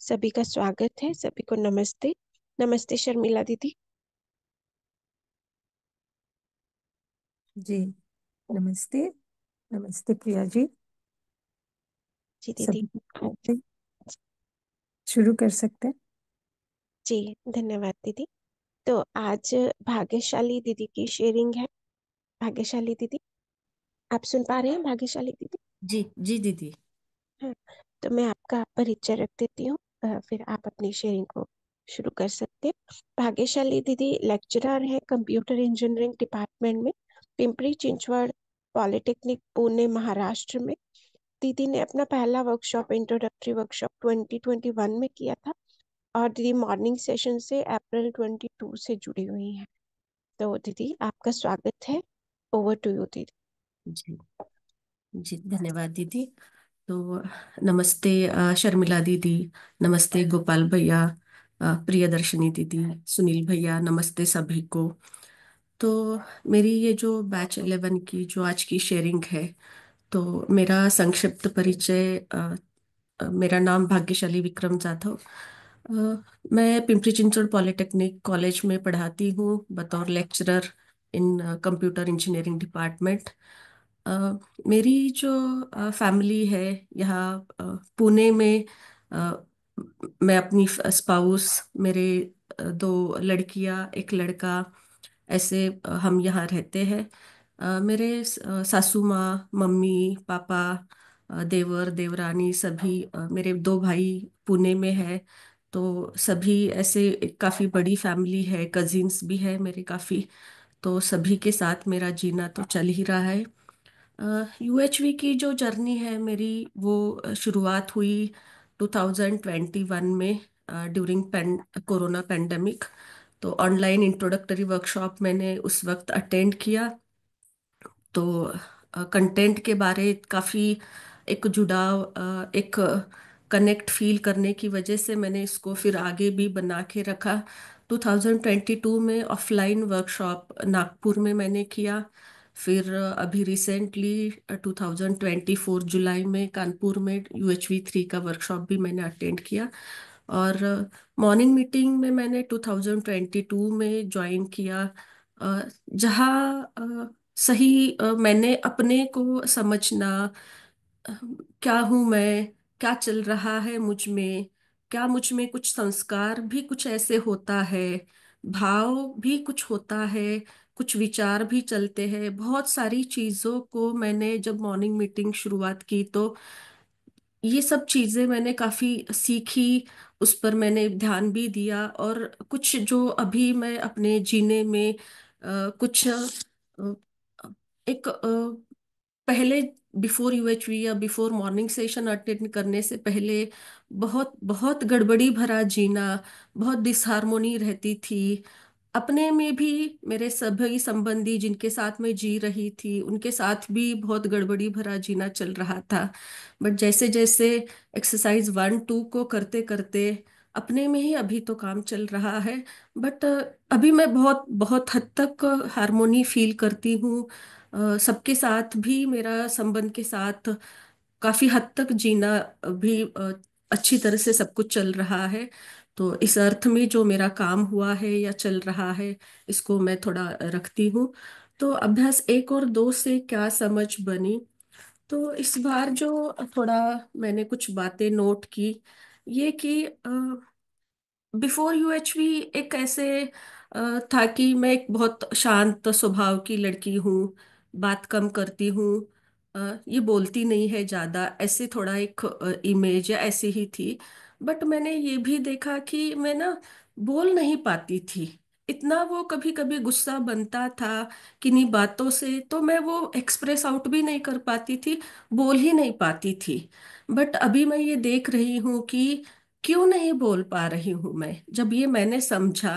सभी का स्वागत है सभी को नमस्ते नमस्ते शर्मिला दीदी जी नमस्ते नमस्ते प्रिया जी जी दीदी शुरू कर सकते हैं जी धन्यवाद दीदी तो आज भाग्यशाली दीदी की शेयरिंग है भाग्यशाली दीदी आप सुन पा रहे हैं भाग्यशाली दीदी जी जी दीदी हाँ तो मैं आपका परिचय रख देती हूँ फिर आप अपनी शेयरिंग को शुरू कर सकते हैं भाग्यशाली दीदी लेक्चरर है कंप्यूटर इंजीनियरिंग डिपार्टमेंट में पिंपरी चिंचवड़ पॉलिटेक्निक पुणे महाराष्ट्र में दीदी ने अपना पहला वर्कशॉप इंट्रोडक्टरी वर्कशॉप 2021 में किया था और दीदी मॉर्निंग सेशन से अप्रैल 22 से जुड़ी हुई हैं तो दीदी आपका स्वागत है ओवर टू यू दीदी जी जी धन्यवाद दीदी तो नमस्ते शर्मिला दीदी नमस्ते गोपाल भैया प्रिय दर्शनी दीदी सुनील भैया नमस्ते सभी को तो मेरी ये जो बैच एलेवन की जो आज की शेयरिंग है तो मेरा संक्षिप्त परिचय मेरा नाम भाग्यशाली विक्रम जाधव मैं पिंपरी चिंचोड़ पॉलिटेक्निक कॉलेज में पढ़ाती हूँ बतौर lecturer in computer engineering department मेरी जो फैमिली है यहाँ पुणे में मैं अपनी स्पाउस मेरे दो लड़कियाँ एक लड़का ऐसे हम यहाँ रहते हैं मेरे सासू माँ मम्मी पापा देवर देवरानी सभी मेरे दो भाई पुणे में है तो सभी ऐसे काफ़ी बड़ी फैमिली है कजिन्स भी है मेरे काफ़ी तो सभी के साथ मेरा जीना तो चल ही रहा है यूएचवी की जो जर्नी है मेरी वो शुरुआत हुई 2021 में ड्यूरिंग कोरोना पेंडेमिक तो ऑनलाइन इंट्रोडक्टरी वर्कशॉप मैंने उस वक्त अटेंड किया तो कंटेंट के बारे काफ़ी एक जुड़ाव एक कनेक्ट फील करने की वजह से मैंने इसको फिर आगे भी बना के रखा 2022 में ऑफलाइन वर्कशॉप नागपुर में मैंने किया फिर अभी रिसेंटली 2024 जुलाई में कानपुर में यू एच वी थ्री का वर्कशॉप भी मैंने अटेंड किया और मॉर्निंग मीटिंग में मैंने 2022 में ज्वाइन किया जहाँ सही मैंने अपने को समझना क्या हूँ मैं क्या चल रहा है मुझ में क्या मुझ में कुछ संस्कार भी कुछ ऐसे होता है भाव भी कुछ होता है कुछ विचार भी चलते हैं बहुत सारी चीज़ों को मैंने जब मॉर्निंग मीटिंग शुरुआत की तो ये सब चीज़ें मैंने काफ़ी सीखी उस पर मैंने ध्यान भी दिया और कुछ जो अभी मैं अपने जीने में आ, कुछ आ, एक आ, पहले बिफोर यू एच वी या बिफोर मॉर्निंग सेशन अटेंड करने से पहले बहुत बहुत गड़बड़ी भरा जीना बहुत डिसहारमोनी रहती थी अपने में भी मेरे सभी संबंधी जिनके साथ मैं जी रही थी उनके साथ भी बहुत गड़बड़ी भरा जीना चल रहा था बट जैसे जैसे एक्सरसाइज वन टू को करते करते अपने में ही अभी तो काम चल रहा है बट अभी मैं बहुत बहुत हद तक हारमोनी फील करती हूँ सबके साथ भी मेरा संबंध के साथ काफ़ी हद तक जीना भी अच्छी तरह से सब कुछ चल रहा है तो इस अर्थ में जो मेरा काम हुआ है या चल रहा है इसको मैं थोड़ा रखती हूँ तो अभ्यास एक और दो से क्या समझ बनी तो इस बार जो थोड़ा मैंने कुछ बातें नोट की ये कि बिफोर यू एच वी एक ऐसे uh, था कि मैं एक बहुत शांत स्वभाव की लड़की हूँ बात कम करती हूँ uh, ये बोलती नहीं है ज़्यादा ऐसे थोड़ा एक इमेज uh, या ऐसी ही थी बट मैंने ये भी देखा कि मैं ना बोल नहीं पाती थी इतना वो कभी कभी गुस्सा बनता था किन्हीं बातों से तो मैं वो एक्सप्रेस आउट भी नहीं कर पाती थी बोल ही नहीं पाती थी बट अभी मैं ये देख रही हूँ कि क्यों नहीं बोल पा रही हूँ मैं जब ये मैंने समझा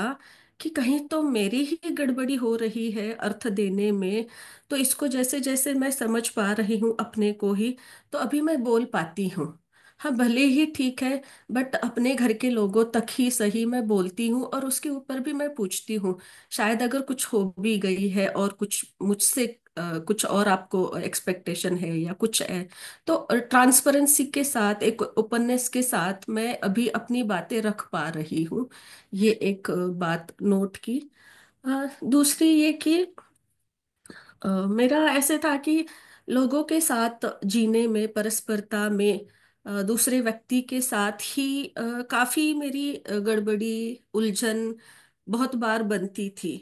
कि कहीं तो मेरी ही गड़बड़ी हो रही है अर्थ देने में तो इसको जैसे जैसे मैं समझ पा रही हूँ अपने को ही तो अभी मैं बोल पाती हूँ हाँ भले ही ठीक है बट अपने घर के लोगों तक ही सही मैं बोलती हूँ और उसके ऊपर भी मैं पूछती हूँ शायद अगर कुछ हो भी गई है और कुछ मुझसे कुछ और आपको एक्सपेक्टेशन है या कुछ है तो ट्रांसपेरेंसी के साथ एक ओपननेस के साथ मैं अभी अपनी बातें रख पा रही हूँ ये एक बात नोट की दूसरी ये कि मेरा ऐसे था कि लोगों के साथ जीने में परस्परता में दूसरे व्यक्ति के साथ ही काफ़ी मेरी गड़बड़ी उलझन बहुत बार बनती थी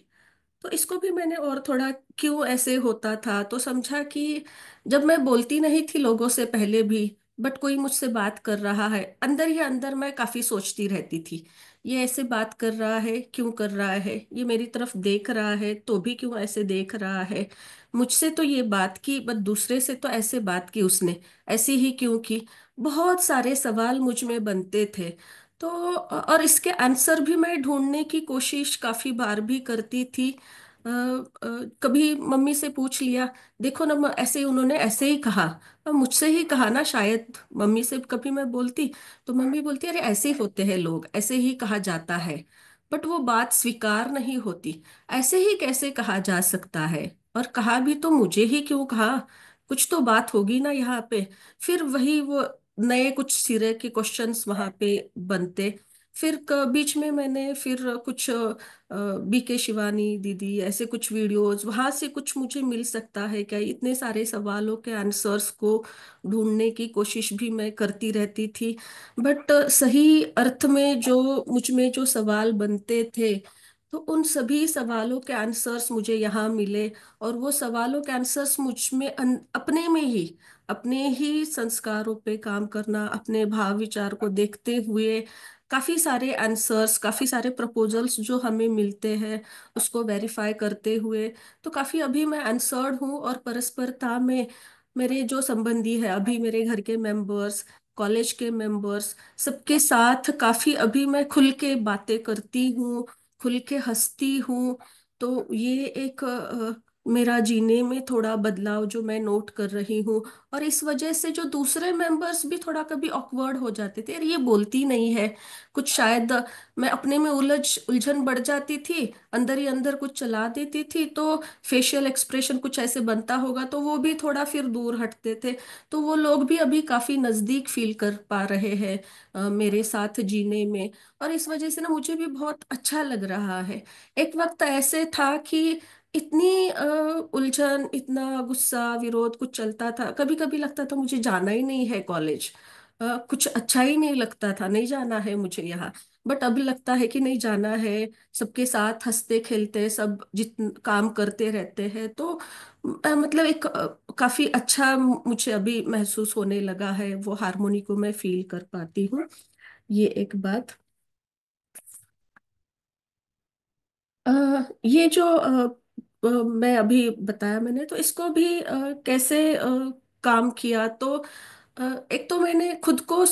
तो इसको भी मैंने और थोड़ा क्यों ऐसे होता था तो समझा कि जब मैं बोलती नहीं थी लोगों से पहले भी बट कोई मुझसे बात कर रहा है अंदर ही अंदर मैं काफ़ी सोचती रहती थी ये ऐसे बात कर रहा है क्यों कर रहा है ये मेरी तरफ देख रहा है तो भी क्यों ऐसे देख रहा है मुझसे तो ये बात की बट दूसरे से तो ऐसे बात की उसने ऐसी ही क्यों की बहुत सारे सवाल मुझ में बनते थे तो और इसके आंसर भी मैं ढूंढने की कोशिश काफ़ी बार भी करती थी कभी मम्मी से पूछ लिया देखो ना ऐसे ही उन्होंने ऐसे ही कहा मुझसे ही कहा ना शायद मम्मी से कभी मैं बोलती तो मम्मी बोलती अरे ऐसे ही होते हैं लोग ऐसे ही कहा जाता है बट वो बात स्वीकार नहीं होती ऐसे ही कैसे कहा जा सकता है और कहा भी तो मुझे ही क्यों कहा कुछ तो बात होगी ना यहाँ पे फिर वही वो नए कुछ सिरे के क्वेश्चंस वहां पे बनते फिर बीच में मैंने फिर कुछ बी के शिवानी दीदी ऐसे कुछ वीडियोस वहां से कुछ मुझे मिल सकता है क्या इतने सारे सवालों के आंसर्स को ढूंढने की कोशिश भी मैं करती रहती थी बट सही अर्थ में जो मुझ में जो सवाल बनते थे तो उन सभी सवालों के आंसर्स मुझे यहाँ मिले और वो सवालों के आंसर्स मुझ में अपने में ही अपने ही संस्कारों पे काम करना अपने भाव विचार को देखते हुए काफ़ी सारे आंसर्स काफ़ी सारे प्रपोजल्स जो हमें मिलते हैं उसको वेरीफाई करते हुए तो काफ़ी अभी मैं आंसर्ड हूँ और परस्परता में मेरे जो संबंधी है अभी मेरे घर के मेंबर्स कॉलेज के मेंबर्स सबके साथ काफ़ी अभी मैं खुल के बातें करती हूँ खुल के हंसती हूँ तो ये एक मेरा जीने में थोड़ा बदलाव जो मैं नोट कर रही हूँ और इस वजह से जो दूसरे मेंबर्स भी थोड़ा कभी ऑकवर्ड हो जाते थे यार ये बोलती नहीं है कुछ शायद मैं अपने में उलझ उलझन बढ़ जाती थी अंदर ही अंदर कुछ चला देती थी तो फेशियल एक्सप्रेशन कुछ ऐसे बनता होगा तो वो भी थोड़ा फिर दूर हटते थे तो वो लोग भी अभी काफ़ी नज़दीक फील कर पा रहे हैं मेरे साथ जीने में और इस वजह से ना मुझे भी बहुत अच्छा लग रहा है एक वक्त ऐसे था कि इतनी उलझन इतना गुस्सा विरोध कुछ चलता था कभी कभी लगता था मुझे जाना ही नहीं है कॉलेज कुछ अच्छा ही नहीं लगता था नहीं जाना है मुझे यहाँ बट अभी लगता है कि नहीं जाना है सबके साथ हंसते खेलते सब जित काम करते रहते हैं तो मतलब एक काफी अच्छा मुझे अभी महसूस होने लगा है वो हारमोनी को मैं फील कर पाती हूँ ये एक बात आ, ये जो मैं अभी बताया मैंने तो इसको भी आ, कैसे आ, काम किया तो एक तो मैंने खुद को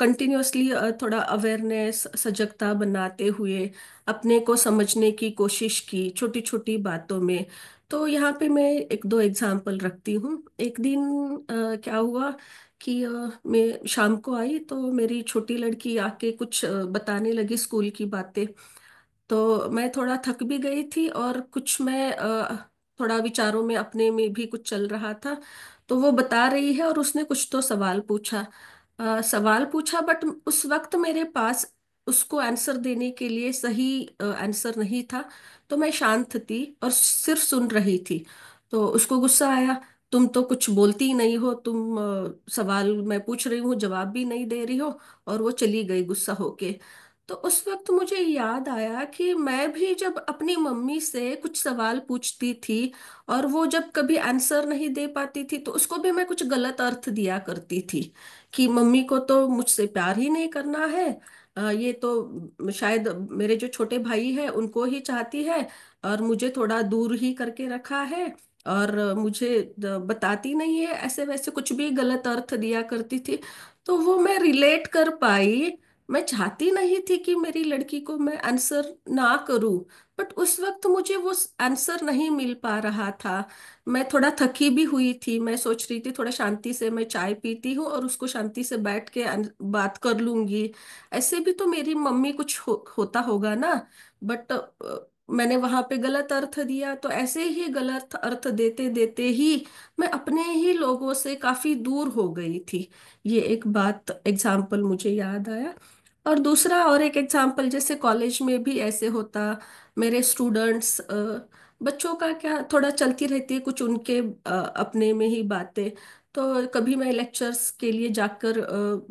कंटिन्यूअसली थोड़ा अवेयरनेस सजगता बनाते हुए अपने को समझने की कोशिश की छोटी छोटी बातों में तो यहाँ पे मैं एक दो एग्जाम्पल रखती हूँ एक दिन आ, क्या हुआ कि आ, मैं शाम को आई तो मेरी छोटी लड़की आके कुछ बताने लगी स्कूल की बातें तो मैं थोड़ा थक भी गई थी और कुछ मैं थोड़ा विचारों में अपने में भी कुछ चल रहा था तो वो बता रही है और उसने कुछ तो सवाल पूछा आ, सवाल पूछा बट उस वक्त मेरे पास उसको आंसर देने के लिए सही आंसर नहीं था तो मैं शांत थी और सिर्फ सुन रही थी तो उसको गुस्सा आया तुम तो कुछ बोलती ही नहीं हो तुम आ, सवाल मैं पूछ रही हूँ जवाब भी नहीं दे रही हो और वो चली गई गुस्सा होके तो उस वक्त मुझे याद आया कि मैं भी जब अपनी मम्मी से कुछ सवाल पूछती थी और वो जब कभी आंसर नहीं दे पाती थी तो उसको भी मैं कुछ गलत अर्थ दिया करती थी कि मम्मी को तो मुझसे प्यार ही नहीं करना है ये तो शायद मेरे जो छोटे भाई है उनको ही चाहती है और मुझे थोड़ा दूर ही करके रखा है और मुझे बताती नहीं है ऐसे वैसे कुछ भी गलत अर्थ दिया करती थी तो वो मैं रिलेट कर पाई मैं चाहती नहीं थी कि मेरी लड़की को मैं आंसर ना करूं बट उस वक्त मुझे वो आंसर नहीं मिल पा रहा था मैं थोड़ा थकी भी हुई थी मैं सोच रही थी थोड़ा शांति से मैं चाय पीती हूँ और उसको शांति से बैठ के बात कर लूंगी ऐसे भी तो मेरी मम्मी कुछ हो, होता होगा ना बट मैंने वहां पे गलत अर्थ दिया तो ऐसे ही गलत अर्थ देते देते ही मैं अपने ही लोगों से काफी दूर हो गई थी ये एक बात एग्जाम्पल मुझे याद आया और दूसरा और एक एग्जाम्पल जैसे कॉलेज में भी ऐसे होता मेरे स्टूडेंट्स बच्चों का क्या थोड़ा चलती रहती है कुछ उनके अपने में ही बातें तो कभी मैं लेक्चर्स के लिए जाकर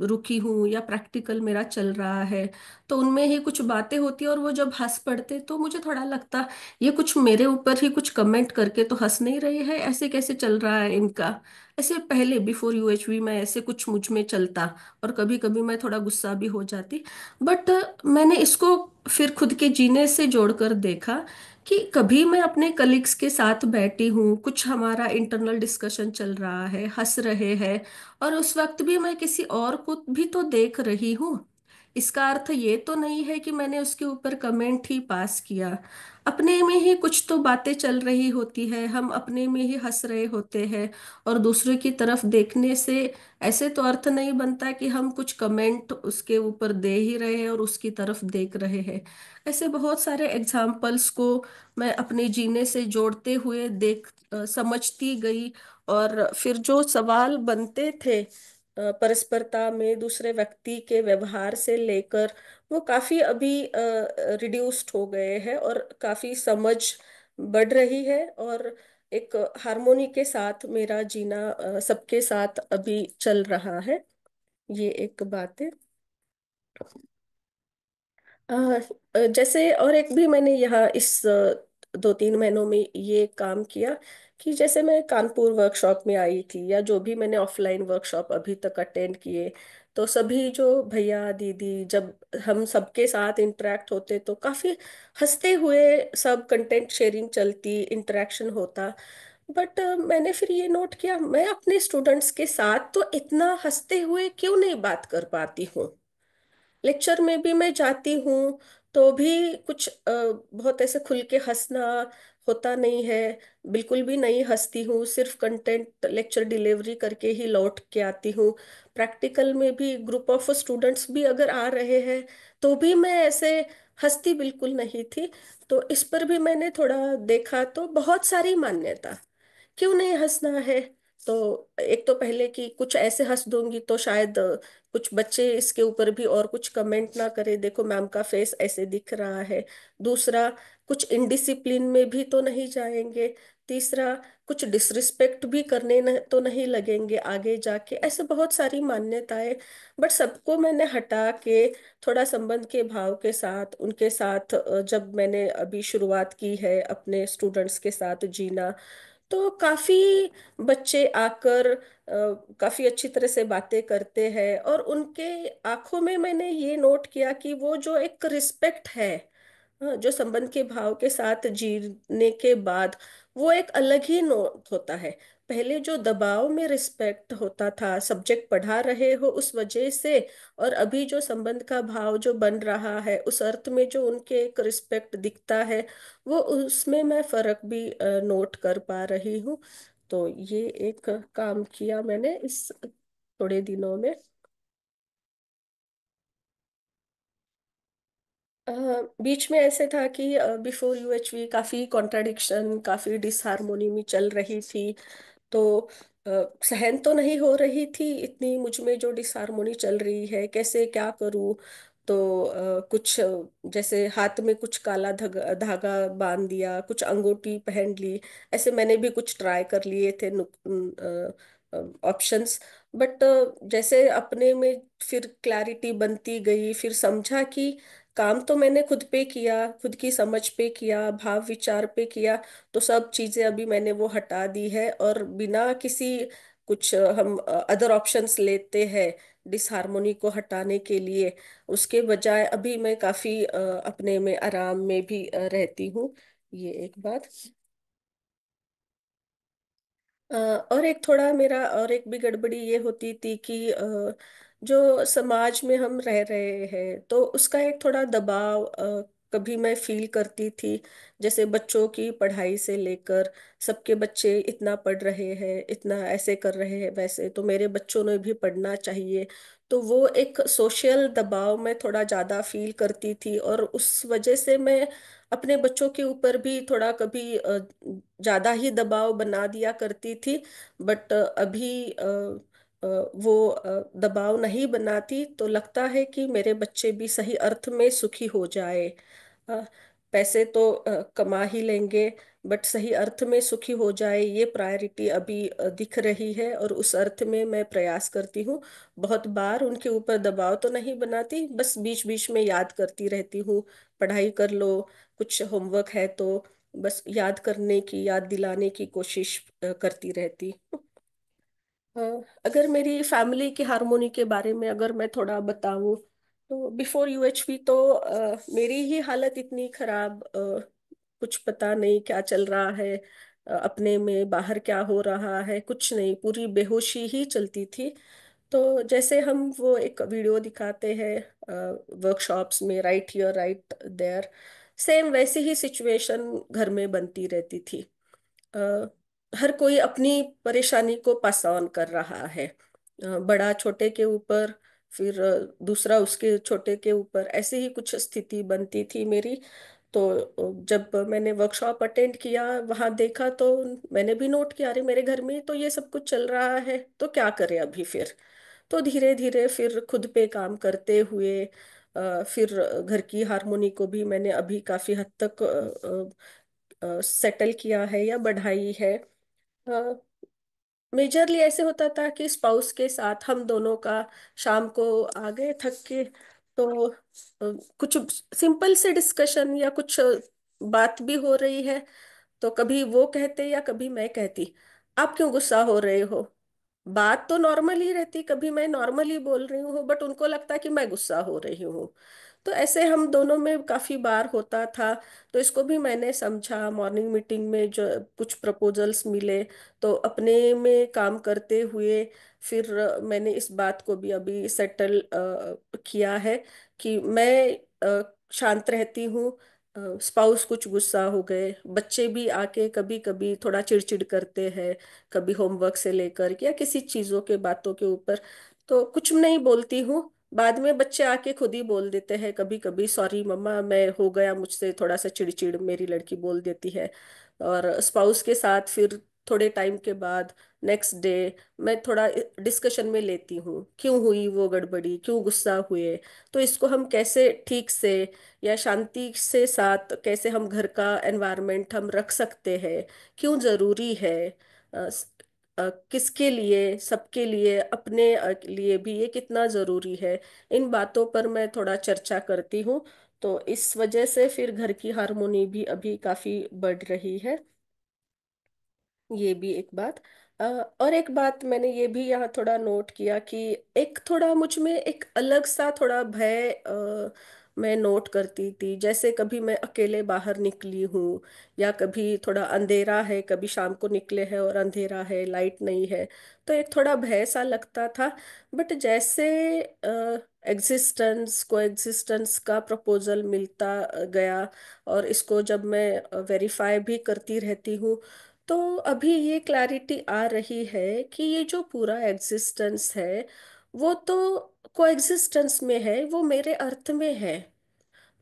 रुकी हूँ या प्रैक्टिकल मेरा चल रहा है तो उनमें ही कुछ बातें होती और वो जब हंस पड़ते तो मुझे थोड़ा लगता ये कुछ मेरे ऊपर ही कुछ कमेंट करके तो हंस नहीं रहे हैं ऐसे कैसे चल रहा है इनका ऐसे पहले बिफोर यू एच वी में ऐसे कुछ मुझ में चलता और कभी कभी मैं थोड़ा गुस्सा भी हो जाती बट मैंने इसको फिर खुद के जीने से जोड़ देखा कि कभी मैं अपने कलीग्स के साथ बैठी हूँ कुछ हमारा इंटरनल डिस्कशन चल रहा है हंस रहे हैं और उस वक्त भी मैं किसी और को भी तो देख रही हूँ इसका अर्थ ये तो नहीं है कि मैंने उसके ऊपर कमेंट ही पास किया अपने में ही कुछ तो बातें चल रही होती है हम अपने में ही हंस रहे होते हैं और दूसरे की तरफ देखने से ऐसे तो अर्थ नहीं बनता कि हम कुछ कमेंट उसके ऊपर दे ही रहे हैं और उसकी तरफ देख रहे हैं ऐसे बहुत सारे एग्जाम्पल्स को मैं अपने जीने से जोड़ते हुए देख समझती गई और फिर जो सवाल बनते थे परस्परता में दूसरे व्यक्ति के व्यवहार से लेकर वो काफी अभी रिड्यूस्ड हो गए हैं और काफी समझ बढ़ रही है और एक हारमोनी के साथ मेरा जीना सबके साथ अभी चल रहा है ये एक बात है जैसे और एक भी मैंने यहाँ इस दो तीन महीनों में ये काम किया कि जैसे मैं कानपुर वर्कशॉप में आई थी या जो भी मैंने ऑफलाइन वर्कशॉप अभी तक अटेंड किए तो सभी जो भैया दीदी जब हम सबके साथ इंटरेक्ट होते तो काफी हंसते हुए सब कंटेंट शेयरिंग चलती इंटरेक्शन होता बट uh, मैंने फिर ये नोट किया मैं अपने स्टूडेंट्स के साथ तो इतना हंसते हुए क्यों नहीं बात कर पाती हूँ लेक्चर में भी मैं जाती हूँ तो भी कुछ uh, बहुत ऐसे खुल के हंसना होता नहीं है बिल्कुल भी नहीं हंसती हूँ सिर्फ कंटेंट लेक्चर डिलीवरी करके ही लौट के आती हूँ प्रैक्टिकल में भी ग्रुप ऑफ स्टूडेंट्स भी अगर आ रहे हैं तो भी मैं ऐसे हंसती बिल्कुल नहीं थी तो इस पर भी मैंने थोड़ा देखा तो बहुत सारी मान्यता क्यों नहीं हंसना है तो एक तो पहले कि कुछ ऐसे हंस दूंगी तो शायद कुछ बच्चे इसके ऊपर भी और कुछ कमेंट ना करें देखो मैम का फेस ऐसे दिख रहा है दूसरा कुछ इनडिसिप्लिन में भी तो नहीं जाएंगे तीसरा कुछ डिसरिस्पेक्ट भी करने न, तो नहीं लगेंगे आगे जाके ऐसे बहुत सारी मान्यताएं बट सबको मैंने हटा के थोड़ा संबंध के भाव के साथ उनके साथ जब मैंने अभी शुरुआत की है अपने स्टूडेंट्स के साथ जीना तो काफ़ी बच्चे आकर काफ़ी अच्छी तरह से बातें करते हैं और उनके आंखों में मैंने ये नोट किया कि वो जो एक रिस्पेक्ट है हाँ, जो संबंध के भाव के साथ जीने के बाद वो एक अलग ही नोट होता है पहले जो दबाव में रिस्पेक्ट होता था सब्जेक्ट पढ़ा रहे हो उस वजह से और अभी जो संबंध का भाव जो बन रहा है उस अर्थ में जो उनके एक रिस्पेक्ट दिखता है वो उसमें मैं फर्क भी नोट कर पा रही हूँ तो ये एक काम किया मैंने इस थोड़े दिनों में बीच में ऐसे था कि बिफोर यूएचवी काफी कॉन्ट्राडिक्शन काफी डिसहारमोनी में चल रही थी तो सहन तो नहीं हो रही थी इतनी मुझ में जो डिसहारमोनी चल रही है कैसे क्या करूं तो कुछ जैसे हाथ में कुछ काला धागा बांध दिया कुछ अंगूठी पहन ली ऐसे मैंने भी कुछ ट्राई कर लिए थे ऑप्शंस बट जैसे अपने में फिर क्लैरिटी बनती गई फिर समझा कि काम तो मैंने खुद पे किया खुद की समझ पे किया भाव विचार पे किया तो सब चीजें अभी मैंने वो हटा दी है और बिना किसी कुछ हम अदर ऑप्शंस लेते हैं डिसहारमोनी को हटाने के लिए उसके बजाय अभी मैं काफी अपने में आराम में भी रहती हूँ ये एक बात और एक थोड़ा मेरा और एक भी गड़बड़ी ये होती थी कि अ, जो समाज में हम रह रहे हैं तो उसका एक थोड़ा दबाव कभी मैं फील करती थी जैसे बच्चों की पढ़ाई से लेकर सबके बच्चे इतना पढ़ रहे हैं इतना ऐसे कर रहे हैं वैसे तो मेरे बच्चों ने भी पढ़ना चाहिए तो वो एक सोशल दबाव मैं थोड़ा ज़्यादा फील करती थी और उस वजह से मैं अपने बच्चों के ऊपर भी थोड़ा कभी ज़्यादा ही दबाव बना दिया करती थी बट अभी वो दबाव नहीं बनाती तो लगता है कि मेरे बच्चे भी सही अर्थ में सुखी हो जाए पैसे तो कमा ही लेंगे बट सही अर्थ में सुखी हो जाए ये प्रायोरिटी अभी दिख रही है और उस अर्थ में मैं प्रयास करती हूँ बहुत बार उनके ऊपर दबाव तो नहीं बनाती बस बीच बीच में याद करती रहती हूँ पढ़ाई कर लो कुछ होमवर्क है तो बस याद करने की याद दिलाने की कोशिश करती रहती हाँ, अगर मेरी फैमिली की हारमोनी के बारे में अगर मैं थोड़ा बताऊं तो बिफोर यूएचपी तो अ, मेरी ही हालत इतनी खराब कुछ पता नहीं क्या चल रहा है अपने में बाहर क्या हो रहा है कुछ नहीं पूरी बेहोशी ही चलती थी तो जैसे हम वो एक वीडियो दिखाते हैं वर्कशॉप्स में right here right there same वैसी ही सिचुएशन घर में बनती रहती थी हर कोई अपनी परेशानी को पास ऑन कर रहा है बड़ा छोटे के ऊपर फिर दूसरा उसके छोटे के ऊपर ऐसे ही कुछ स्थिति बनती थी मेरी तो जब मैंने वर्कशॉप अटेंड किया वहाँ देखा तो मैंने भी नोट किया अरे मेरे घर में तो ये सब कुछ चल रहा है तो क्या करें अभी फिर तो धीरे धीरे फिर खुद पे काम करते हुए फिर घर की हारमोनी को भी मैंने अभी काफ़ी हद तक सेटल किया है या बढ़ाई है हाँ, मेजरली ऐसे होता था कि स्पाउस के साथ हम दोनों का शाम को आ गए थक के तो कुछ सिंपल से डिस्कशन या कुछ बात भी हो रही है तो कभी वो कहते या कभी मैं कहती आप क्यों गुस्सा हो रहे हो बात तो नॉर्मल ही रहती कभी मैं नॉर्मली बोल रही हूँ बट उनको लगता कि मैं गुस्सा हो रही हूँ तो ऐसे हम दोनों में काफ़ी बार होता था तो इसको भी मैंने समझा मॉर्निंग मीटिंग में जो कुछ प्रपोजल्स मिले तो अपने में काम करते हुए फिर मैंने इस बात को भी अभी सेटल किया है कि मैं आ, शांत रहती हूँ स्पाउस कुछ गुस्सा हो गए बच्चे भी आके कभी कभी थोड़ा चिड़चिड़ करते हैं कभी होमवर्क से लेकर या किसी चीज़ों के बातों के ऊपर तो कुछ नहीं बोलती हूँ बाद में बच्चे आके खुद ही बोल देते हैं कभी कभी सॉरी मम्मा मैं हो गया मुझसे थोड़ा सा चिड़चिड़ मेरी लड़की बोल देती है और स्पाउस के साथ फिर थोड़े टाइम के बाद नेक्स्ट डे मैं थोड़ा डिस्कशन में लेती हूँ क्यों हुई वो गड़बड़ी क्यों गुस्सा हुए तो इसको हम कैसे ठीक से या शांति से साथ कैसे हम घर का एनवायरनमेंट हम रख सकते हैं क्यों ज़रूरी है किसके लिए सबके लिए अपने लिए भी ये कितना जरूरी है इन बातों पर मैं थोड़ा चर्चा करती हूँ तो इस वजह से फिर घर की हारमोनी भी अभी काफी बढ़ रही है ये भी एक बात और एक बात मैंने ये भी यहाँ थोड़ा नोट किया कि एक थोड़ा मुझ में एक अलग सा थोड़ा भय मैं नोट करती थी जैसे कभी मैं अकेले बाहर निकली हूँ या कभी थोड़ा अंधेरा है कभी शाम को निकले हैं और अंधेरा है लाइट नहीं है तो एक थोड़ा भय सा लगता था बट जैसे एग्जिस्टेंस को एग्जिस्टेंस का प्रपोजल मिलता गया और इसको जब मैं वेरीफाई भी करती रहती हूँ तो अभी ये क्लैरिटी आ रही है कि ये जो पूरा एग्जिस्टेंस है वो तो एग्जिस्टेंस में है वो मेरे अर्थ में है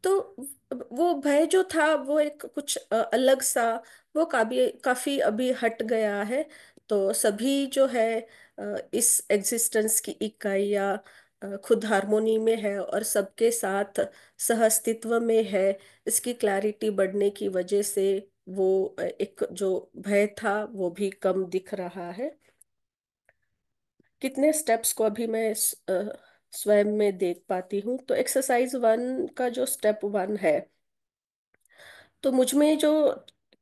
तो वो भय जो था वो एक कुछ अलग सा वो काफी काफी अभी हट गया है तो सभी जो है इस एग्जिस्टेंस की इकाई या खुद हार्मोनी में है और सबके साथ सहअस्तित्व में है इसकी क्लैरिटी बढ़ने की वजह से वो एक जो भय था वो भी कम दिख रहा है कितने स्टेप्स को अभी मैं स्वयं में देख पाती हूँ तो एक्सरसाइज वन का जो स्टेप वन है तो मुझ में जो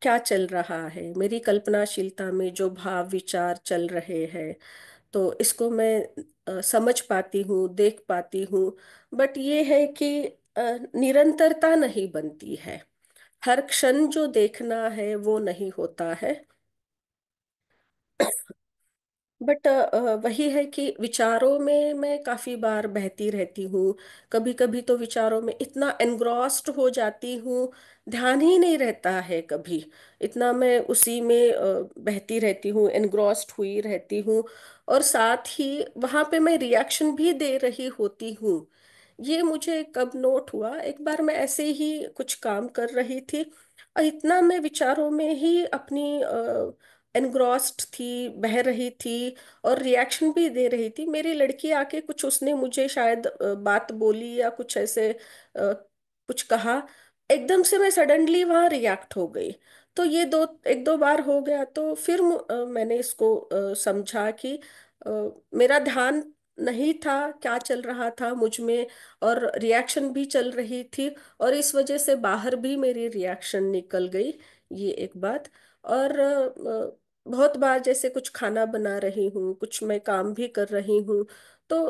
क्या चल रहा है मेरी कल्पनाशीलता में जो भाव विचार चल रहे हैं तो इसको मैं आ, समझ पाती हूँ देख पाती हूँ बट ये है कि आ, निरंतरता नहीं बनती है हर क्षण जो देखना है वो नहीं होता है बट वही है कि विचारों में मैं काफी बार बहती रहती हूँ कभी कभी तो विचारों में इतना एनग्रॉस्ड हो जाती हूँ ध्यान ही नहीं रहता है कभी इतना मैं उसी में बहती रहती हूँ एनग्रॉस्ड हुई रहती हूँ और साथ ही वहाँ पे मैं रिएक्शन भी दे रही होती हूँ ये मुझे कब नोट हुआ एक बार मैं ऐसे ही कुछ काम कर रही थी और इतना मैं विचारों में ही अपनी एनग्रॉस्ड थी बह रही थी और रिएक्शन भी दे रही थी मेरी लड़की आके कुछ उसने मुझे शायद बात बोली या कुछ ऐसे कुछ कहा एकदम से मैं सडनली वहाँ रिएक्ट हो गई तो ये दो एक दो बार हो गया तो फिर मैंने इसको समझा कि मेरा ध्यान नहीं था क्या चल रहा था मुझ में और रिएक्शन भी चल रही थी और इस वजह से बाहर भी मेरी रिएक्शन निकल गई ये एक बात और बहुत बार जैसे कुछ खाना बना रही हूँ कुछ मैं काम भी कर रही हूँ तो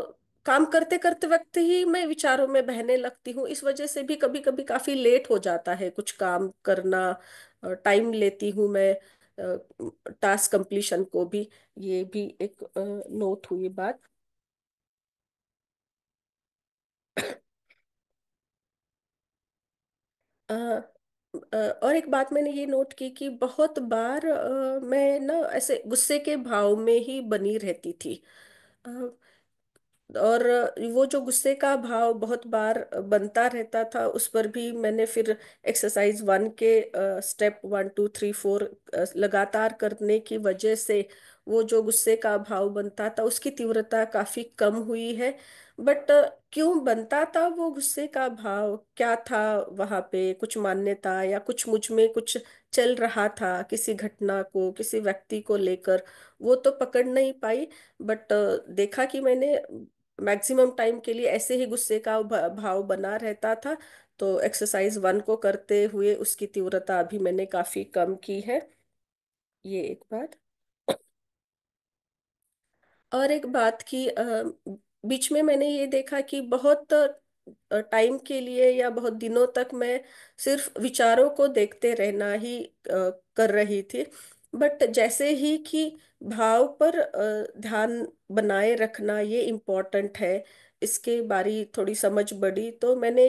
काम करते करते वक्त ही मैं विचारों में बहने लगती हूँ इस वजह से भी कभी कभी काफी लेट हो जाता है कुछ काम करना टाइम लेती हूँ मैं टास्क कंप्लीशन को भी ये भी एक नोट हुई बात आ, और एक बात मैंने ये नोट की कि बहुत बार मैं ना ऐसे गुस्से के भाव में ही बनी रहती थी और वो जो गुस्से का भाव बहुत बार बनता रहता था उस पर भी मैंने फिर एक्सरसाइज वन के step one two three four लगातार करने की वजह से वो जो गुस्से का भाव बनता था उसकी तीव्रता काफी कम हुई है बट क्यों बनता था वो गुस्से का भाव क्या था वहां पे कुछ मान्यता या कुछ मुझ में कुछ चल रहा था किसी घटना को किसी व्यक्ति को लेकर वो तो पकड़ नहीं पाई बट देखा कि मैंने मैक्सिमम टाइम के लिए ऐसे ही गुस्से का भाव बना रहता था तो एक्सरसाइज वन को करते हुए उसकी तीव्रता अभी मैंने काफी कम की है ये एक बात और एक बात की बीच में मैंने ये देखा कि बहुत टाइम के लिए या बहुत दिनों तक मैं सिर्फ विचारों को देखते रहना ही कर रही थी बट जैसे ही कि भाव पर ध्यान बनाए रखना ये इम्पोर्टेंट है इसके बारी थोड़ी समझ बढ़ी तो मैंने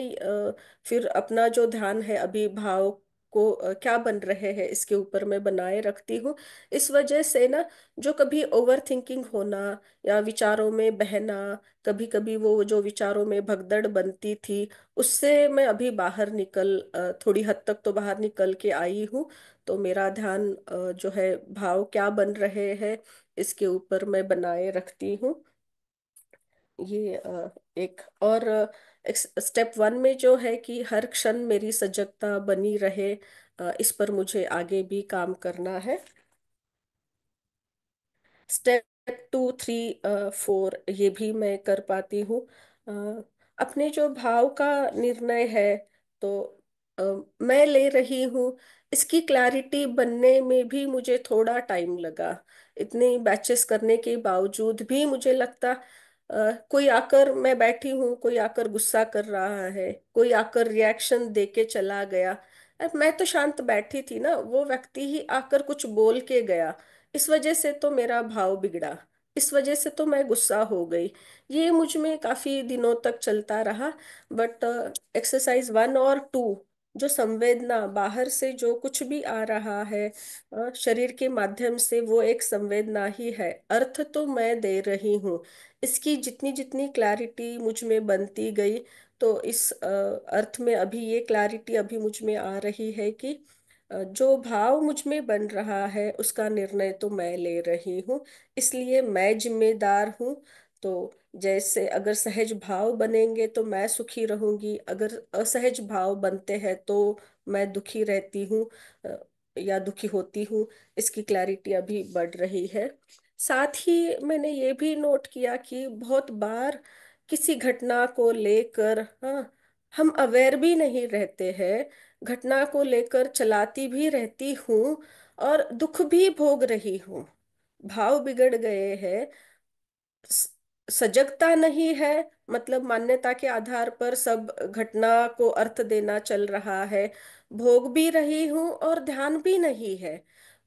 फिर अपना जो ध्यान है अभी भाव को क्या बन रहे हैं इसके ऊपर मैं बनाए रखती हूँ इस वजह से ना जो कभी ओवर थिंकिंग होना या विचारों में बहना कभी कभी वो जो विचारों में भगदड़ बनती थी उससे मैं अभी बाहर निकल थोड़ी हद तक तो बाहर निकल के आई हूँ तो मेरा ध्यान जो है भाव क्या बन रहे हैं इसके ऊपर मैं बनाए रखती हूँ ये एक और स्टेप वन में जो है कि हर क्षण मेरी सजगता बनी रहे इस पर मुझे आगे भी काम करना है स्टेप टू थ्री फोर ये भी मैं कर पाती हूँ अपने जो भाव का निर्णय है तो मैं ले रही हूँ इसकी क्लैरिटी बनने में भी मुझे थोड़ा टाइम लगा इतने बैचेस करने के बावजूद भी मुझे लगता कोई आकर मैं बैठी हूँ कोई आकर गुस्सा कर रहा है कोई आकर रिएक्शन दे के चला गया अब मैं तो शांत बैठी थी ना वो व्यक्ति ही आकर कुछ बोल के गया इस वजह से तो मेरा भाव बिगड़ा इस वजह से तो मैं गुस्सा हो गई ये मुझ में काफी दिनों तक चलता रहा बट एक्सरसाइज वन और टू जो संवेदना बाहर से जो कुछ भी आ रहा है शरीर के माध्यम से वो एक संवेदना ही है अर्थ तो मैं दे रही हूँ इसकी जितनी जितनी क्लैरिटी मुझ में बनती गई तो इस अर्थ में अभी ये क्लैरिटी अभी मुझ में आ रही है कि जो भाव मुझ में बन रहा है उसका निर्णय तो मैं ले रही हूँ इसलिए मैं जिम्मेदार हूँ तो जैसे अगर सहज भाव बनेंगे तो मैं सुखी रहूंगी अगर असहज भाव बनते हैं तो मैं दुखी रहती हूँ या दुखी होती हूँ इसकी क्लैरिटी अभी बढ़ रही है साथ ही मैंने ये भी नोट किया कि बहुत बार किसी घटना को लेकर हाँ हम अवेयर भी नहीं रहते हैं घटना को लेकर चलाती भी रहती हूँ और दुख भी भोग रही हूँ भाव बिगड़ गए हैं सजगता नहीं है मतलब मान्यता के आधार पर सब घटना को अर्थ देना चल रहा है भोग भी रही हूँ और ध्यान भी नहीं है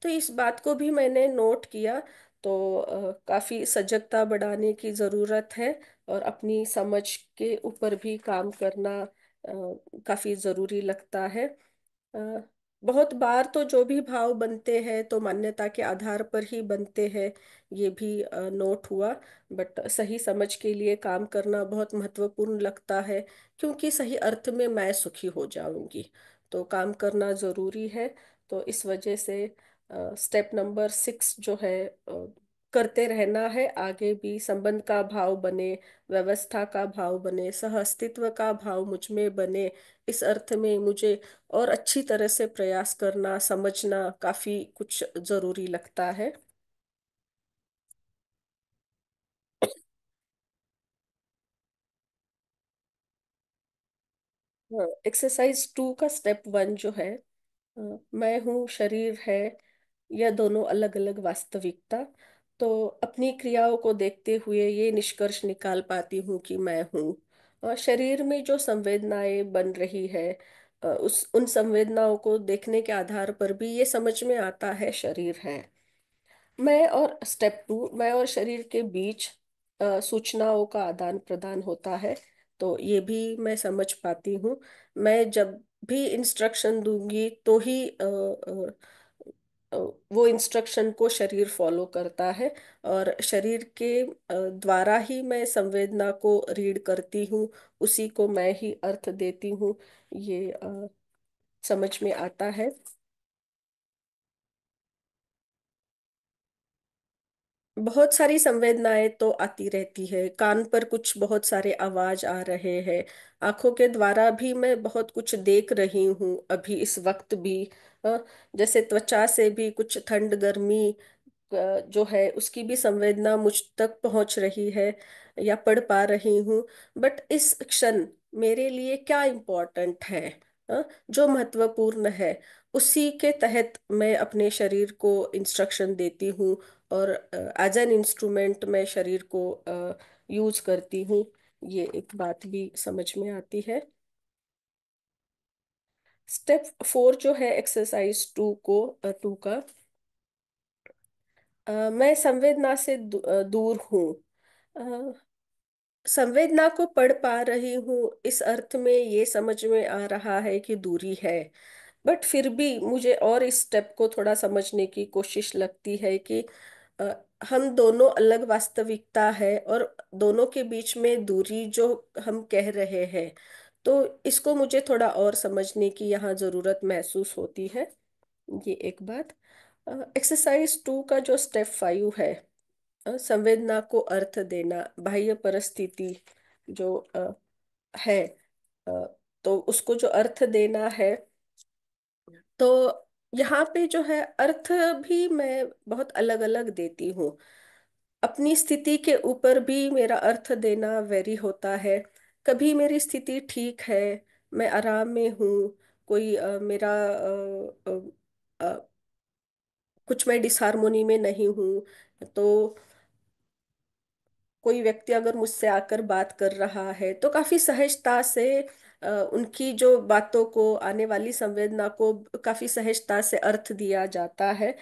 तो इस बात को भी मैंने नोट किया तो काफ़ी सजगता बढ़ाने की ज़रूरत है और अपनी समझ के ऊपर भी काम करना काफ़ी ज़रूरी लगता है बहुत बार तो जो भी भाव बनते हैं तो मान्यता के आधार पर ही बनते हैं ये भी नोट हुआ बट सही समझ के लिए काम करना बहुत महत्वपूर्ण लगता है क्योंकि सही अर्थ में मैं सुखी हो जाऊंगी तो काम करना ज़रूरी है तो इस वजह से स्टेप नंबर सिक्स जो है करते रहना है आगे भी संबंध का भाव बने व्यवस्था का भाव बने सह अस्तित्व का भाव मुझ में बने इस अर्थ में मुझे और अच्छी तरह से प्रयास करना समझना काफी कुछ जरूरी लगता है एक्सरसाइज हाँ, टू का स्टेप वन जो है मैं हूँ शरीर है यह दोनों अलग अलग वास्तविकता तो अपनी क्रियाओं को देखते हुए ये निष्कर्ष निकाल पाती हूँ कि मैं हूँ शरीर में जो संवेदनाएं बन रही है उस उन संवेदनाओं को देखने के आधार पर भी ये समझ में आता है शरीर है मैं और स्टेप टू मैं और शरीर के बीच सूचनाओं का आदान प्रदान होता है तो ये भी मैं समझ पाती हूँ मैं जब भी इंस्ट्रक्शन दूंगी तो ही आ, आ, वो इंस्ट्रक्शन को शरीर फॉलो करता है और शरीर के द्वारा ही मैं संवेदना को रीड करती हूँ उसी को मैं ही अर्थ देती हूँ ये समझ में आता है बहुत सारी संवेदनाएं तो आती रहती है कान पर कुछ बहुत सारे आवाज आ रहे हैं आंखों के द्वारा भी मैं बहुत कुछ देख रही हूँ अभी इस वक्त भी जैसे त्वचा से भी कुछ ठंड गर्मी जो है उसकी भी संवेदना मुझ तक पहुंच रही है या पढ़ पा रही हूँ बट इस क्षण मेरे लिए क्या इम्पोर्टेंट है जो महत्वपूर्ण है उसी के तहत मैं अपने शरीर को इंस्ट्रक्शन देती हूँ और एज एन इंस्ट्रूमेंट मैं शरीर को यूज करती हूँ ये एक बात भी समझ में आती है स्टेप फोर जो है एक्सरसाइज टू को टू का आ, मैं संवेदना से दू, दूर हूँ संवेदना को पढ़ पा रही हूँ इस अर्थ में ये समझ में आ रहा है कि दूरी है बट फिर भी मुझे और इस स्टेप को थोड़ा समझने की कोशिश लगती है कि आ, हम दोनों अलग वास्तविकता है और दोनों के बीच में दूरी जो हम कह रहे हैं तो इसको मुझे थोड़ा और समझने की यहाँ ज़रूरत महसूस होती है ये एक बात एक्सरसाइज टू का जो स्टेप फाइव है संवेदना को अर्थ देना बाह्य परिस्थिति जो आ, है आ, तो उसको जो अर्थ देना है तो यहाँ पे जो है अर्थ भी मैं बहुत अलग अलग देती हूँ अपनी स्थिति के ऊपर भी मेरा अर्थ देना वेरी होता है कभी मेरी स्थिति ठीक है मैं आराम में हूँ कोई अ, मेरा अ, अ, अ, कुछ मैं डिसहारमोनी में नहीं हूँ तो कोई व्यक्ति अगर मुझसे आकर बात कर रहा है तो काफी सहजता से उनकी जो बातों को आने वाली संवेदना को काफी सहजता से अर्थ दिया जाता है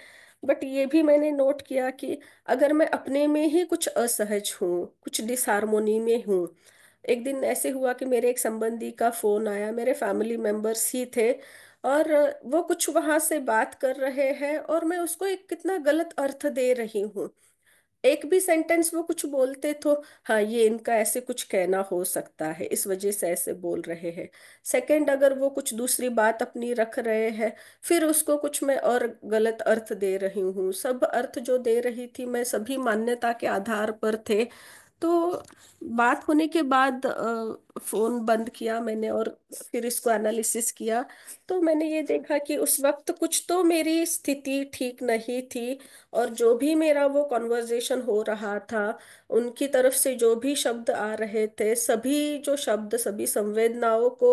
बट ये भी मैंने नोट किया कि अगर मैं अपने में ही कुछ असहज हूँ कुछ डिसहारमोनी में हूँ एक दिन ऐसे हुआ कि मेरे एक संबंधी का फोन आया मेरे फैमिली मेंबर्स ही थे और वो कुछ वहां से बात कर रहे हैं और मैं उसको एक कितना गलत अर्थ दे रही हूँ एक भी सेंटेंस वो कुछ बोलते तो हाँ ये इनका ऐसे कुछ कहना हो सकता है इस वजह से ऐसे बोल रहे हैं सेकंड अगर वो कुछ दूसरी बात अपनी रख रहे हैं फिर उसको कुछ मैं और गलत अर्थ दे रही हूँ सब अर्थ जो दे रही थी मैं सभी मान्यता के आधार पर थे तो बात होने के बाद फ़ोन बंद किया मैंने और फिर इसको एनालिसिस किया तो मैंने ये देखा कि उस वक्त कुछ तो मेरी स्थिति ठीक नहीं थी और जो भी मेरा वो कॉन्वर्जेशन हो रहा था उनकी तरफ से जो भी शब्द आ रहे थे सभी जो शब्द सभी संवेदनाओं को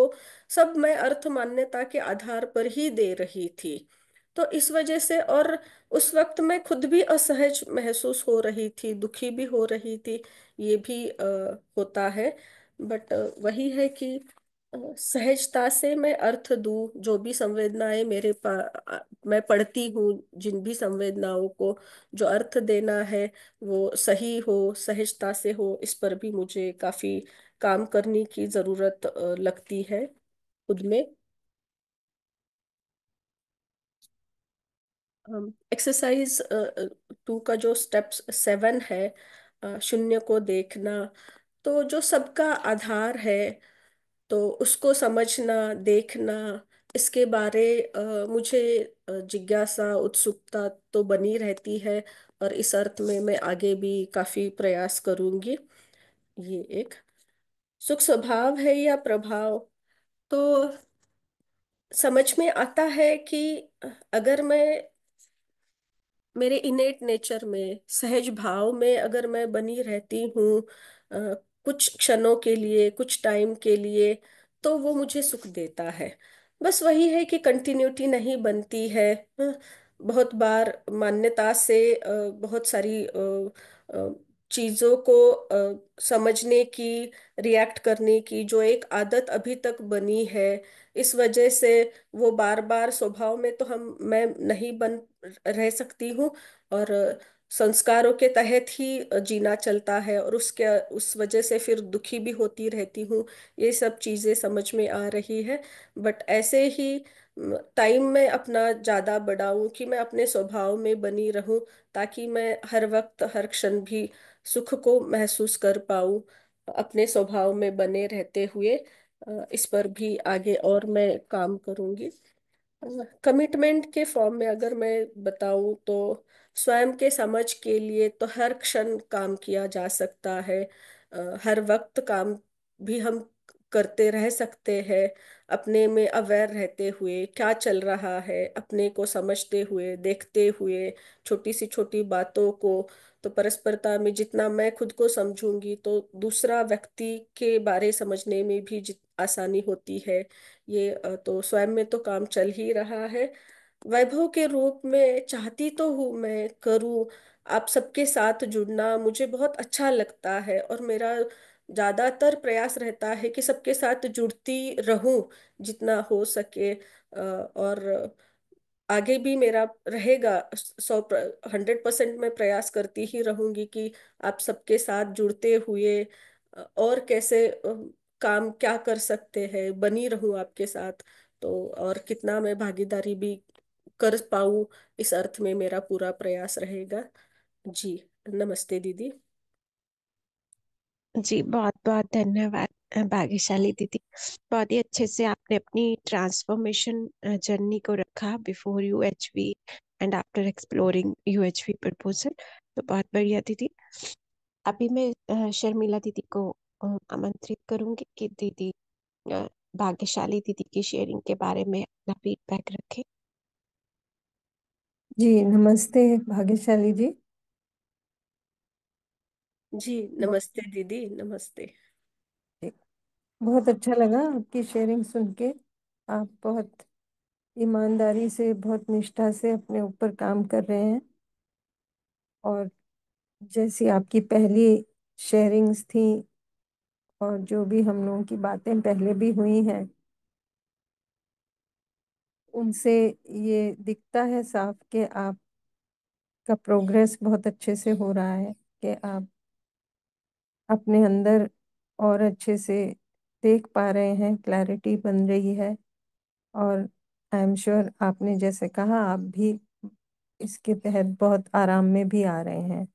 सब मैं अर्थ मान्यता के आधार पर ही दे रही थी तो इस वजह से और उस वक्त मैं खुद भी असहज महसूस हो रही थी दुखी भी हो रही थी ये भी आ, होता है बट वही है कि सहजता से मैं अर्थ दूं जो भी संवेदनाएं मेरे पा मैं पढ़ती हूँ जिन भी संवेदनाओं को जो अर्थ देना है वो सही हो सहजता से हो इस पर भी मुझे काफी काम करने की जरूरत लगती है खुद में एक्सरसाइज टू का जो स्टेप्स सेवन है शून्य को देखना तो जो सबका आधार है तो उसको समझना देखना इसके बारे मुझे जिज्ञासा उत्सुकता तो बनी रहती है और इस अर्थ में मैं आगे भी काफी प्रयास करूंगी ये एक सुख स्वभाव है या प्रभाव तो समझ में आता है कि अगर मैं मेरे इनेट नेचर में सहज भाव में अगर मैं बनी रहती हूँ कुछ क्षणों के लिए कुछ टाइम के लिए तो वो मुझे सुख देता है बस वही है कि कंटिन्यूटी नहीं बनती है बहुत बार मान्यता से बहुत सारी चीजों को समझने की रिएक्ट करने की जो एक आदत अभी तक बनी है इस वजह से वो बार बार स्वभाव में तो हम मैं नहीं बन रह सकती हूँ और संस्कारों के तहत ही जीना चलता है और उसके उस वजह से फिर दुखी भी होती रहती हूँ ये सब चीजें समझ में आ रही है बट ऐसे ही टाइम में अपना ज्यादा बढ़ाऊँ कि मैं अपने स्वभाव में बनी रहूं ताकि मैं हर वक्त हर क्षण भी सुख को महसूस कर पाऊ अपने स्वभाव में बने रहते हुए इस पर भी आगे और मैं काम करूंगी कमिटमेंट के फॉर्म में अगर मैं बताऊं तो स्वयं के समझ के लिए तो हर क्षण काम किया जा सकता है हर वक्त काम भी हम करते रह सकते हैं अपने में अवेयर रहते हुए क्या चल रहा है अपने को समझते हुए देखते हुए छोटी सी छोटी बातों को तो परस्परता में जितना मैं खुद को समझूंगी तो दूसरा व्यक्ति के बारे समझने में भी जित आसानी होती है ये तो स्वयं में तो काम चल ही रहा है वैभव के रूप में चाहती तो हूँ मैं करूँ आप सबके साथ जुड़ना मुझे बहुत अच्छा लगता है और मेरा ज़्यादातर प्रयास रहता है कि सबके साथ जुड़ती रहूं जितना हो सके और आगे भी मेरा रहेगा सौ हंड्रेड परसेंट मैं प्रयास करती ही रहूंगी कि आप सबके साथ जुड़ते हुए और कैसे काम क्या कर सकते हैं बनी रहूं आपके साथ तो और कितना मैं भागीदारी भी कर पाऊँ इस अर्थ में मेरा पूरा प्रयास रहेगा जी नमस्ते दीदी जी बहुत बहुत धन्यवाद भाग्यशाली दीदी बहुत ही अच्छे से आपने अपनी ट्रांसफॉर्मेशन जर्नी को रखा before U H V and after exploring U H V proposal तो बहुत बढ़िया दीदी अभी मैं शर्मिला दीदी को आमंत्रित करूंगी कि दीदी भाग्यशाली दीदी की शेयरिंग के बारे में अपना फीडबैक रखें जी नमस्ते भाग्यशाली जी जी नमस्ते दीदी नमस्ते बहुत अच्छा लगा आपकी शेयरिंग सुन के आप बहुत ईमानदारी से बहुत निष्ठा से अपने ऊपर काम कर रहे हैं और जैसी आपकी पहली शेयरिंग्स थी और जो भी हम लोगों की बातें पहले भी हुई हैं उनसे ये दिखता है साफ कि का प्रोग्रेस बहुत अच्छे से हो रहा है कि आप अपने अंदर और अच्छे से देख पा रहे हैं क्लैरिटी बन रही है और आई एम श्योर आपने जैसे कहा आप भी इसके तहत बहुत आराम में भी आ रहे हैं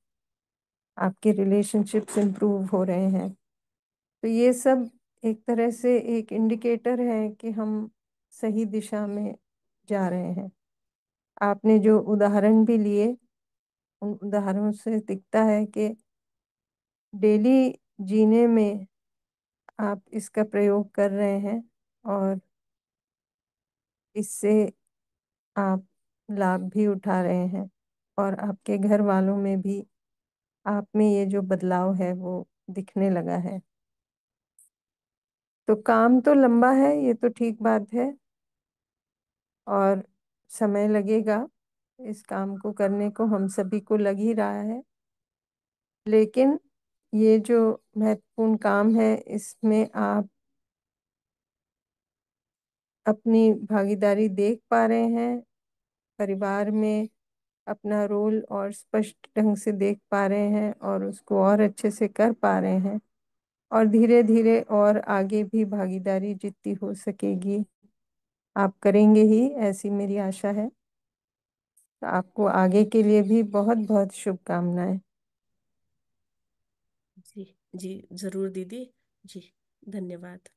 आपके रिलेशनशिप्स इम्प्रूव हो रहे हैं तो ये सब एक तरह से एक इंडिकेटर है कि हम सही दिशा में जा रहे हैं आपने जो उदाहरण भी लिए उन उदाहरणों से दिखता है कि डेली जीने में आप इसका प्रयोग कर रहे हैं और इससे आप लाभ भी उठा रहे हैं और आपके घर वालों में भी आप में ये जो बदलाव है वो दिखने लगा है तो काम तो लंबा है ये तो ठीक बात है और समय लगेगा इस काम को करने को हम सभी को लग ही रहा है लेकिन ये जो महत्वपूर्ण काम है इसमें आप अपनी भागीदारी देख पा रहे हैं परिवार में अपना रोल और स्पष्ट ढंग से देख पा रहे हैं और उसको और अच्छे से कर पा रहे हैं और धीरे धीरे और आगे भी भागीदारी जितनी हो सकेगी आप करेंगे ही ऐसी मेरी आशा है तो आपको आगे के लिए भी बहुत बहुत शुभकामनाएं जी जरूर दीदी जी धन्यवाद